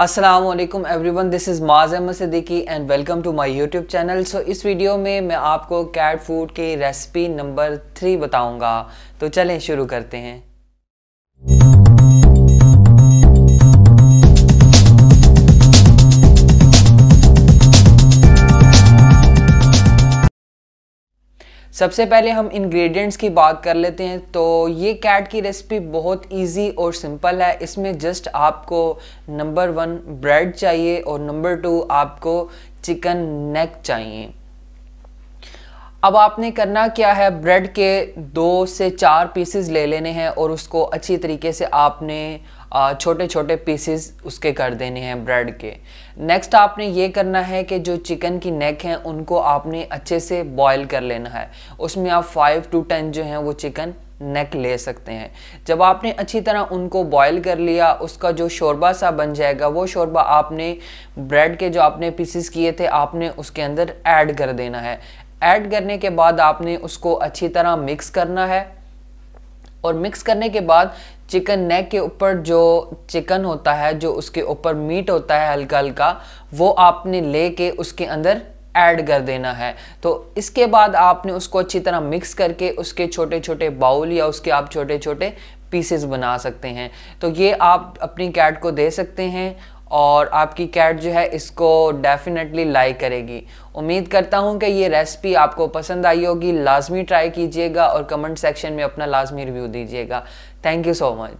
Aslam everyone this is Maaz Ahmad Siddiqui and welcome to my YouTube channel so इस video में मैं आपको कैट फूड की रेसिपी नंबर थ्री बताऊंगा तो चलें शुरू करते हैं सबसे पहले हम इंग्रेडिएंट्स की बात कर लेते हैं तो ये कैट की रेसिपी बहुत इजी और सिंपल है इसमें जस्ट आपको नंबर वन ब्रेड चाहिए और नंबर टू आपको चिकन नेक चाहिए अब आपने करना क्या है ब्रेड के दो से चार पीसेस ले लेने हैं और उसको अच्छी तरीके से आपने छोटे छोटे पीसेस उसके कर देने हैं ब्रेड के नेक्स्ट आपने ये करना है कि जो चिकन की नेक है उनको आपने अच्छे से बॉईल कर लेना है उसमें आप फाइव टू टेन जो हैं वो चिकन नेक ले सकते हैं जब आपने अच्छी तरह उनको बॉईल कर लिया उसका जो शोरबा सा बन जाएगा वो शोरबा आपने ब्रेड के जो आपने पीसेस किए थे आपने उसके अंदर ऐड कर देना है ऐड करने के बाद आपने उसको अच्छी तरह मिक्स करना है और मिक्स करने के बाद चिकन नेक के ऊपर जो चिकन होता है जो उसके ऊपर मीट होता है हल्का हल्का वो आपने ले के उसके अंदर ऐड कर देना है तो इसके बाद आपने उसको अच्छी तरह मिक्स करके उसके छोटे छोटे बाउल या उसके आप छोटे छोटे पीसेस बना सकते हैं तो ये आप अपनी कैट को दे सकते हैं और आपकी कैट जो है इसको डेफिनेटली लाइक करेगी उम्मीद करता हूँ कि ये रेसिपी आपको पसंद आई होगी लाजमी ट्राई कीजिएगा और कमेंट सेक्शन में अपना लाजमी रिव्यू दीजिएगा थैंक यू सो मच